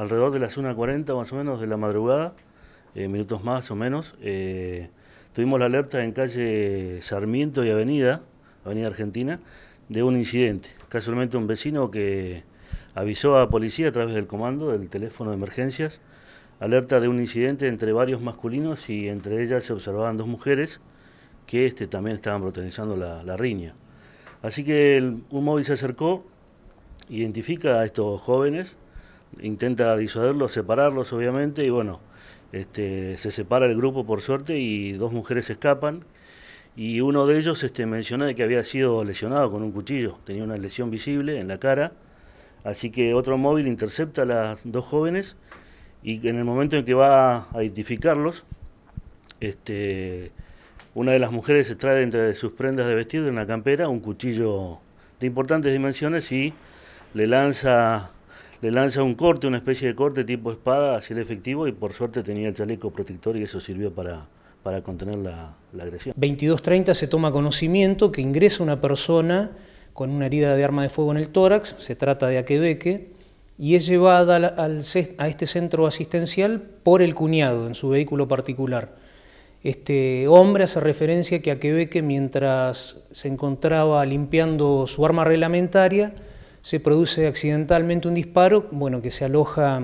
alrededor de las 1.40 más o menos de la madrugada, eh, minutos más o menos, eh, tuvimos la alerta en calle Sarmiento y Avenida, Avenida Argentina, de un incidente. Casualmente un vecino que avisó a policía a través del comando del teléfono de emergencias, alerta de un incidente entre varios masculinos y entre ellas se observaban dos mujeres que este, también estaban protagonizando la, riña. Así que un móvil se acercó, identifica a estos jóvenes, intenta disuaderlos, separarlos obviamente, y bueno, este, se separa el grupo por suerte y dos mujeres escapan, y uno de ellos este, menciona que había sido lesionado con un cuchillo, tenía una lesión visible en la cara, así que otro móvil intercepta a las dos jóvenes y en el momento en que va a identificarlos, este, una de las mujeres se trae de sus prendas de vestir de una campera un cuchillo de importantes dimensiones y le lanza le lanza un corte, una especie de corte tipo espada hacia el efectivo y por suerte tenía el chaleco protector y eso sirvió para, contener la, agresión. 22.30 se toma conocimiento que ingresa una persona con una herida de arma de fuego en el tórax, se trata de Aquebeque, y es llevada a este centro asistencial por el cuñado en su vehículo particular. Este hombre hace referencia que Aquebeque, mientras se encontraba limpiando su arma reglamentaria, se produce accidentalmente un disparo bueno, que se aloja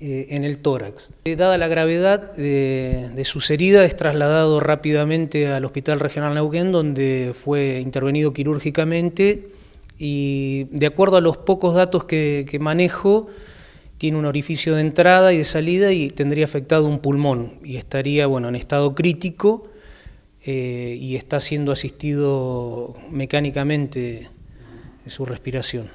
eh, en el tórax. Eh, dada la gravedad eh, de sus heridas, es trasladado rápidamente al Hospital Regional Neuquén, donde fue intervenido quirúrgicamente y de acuerdo a los pocos datos que, que manejo, tiene un orificio de entrada y de salida y tendría afectado un pulmón y estaría bueno, en estado crítico y está siendo asistido mecánicamente su respiración.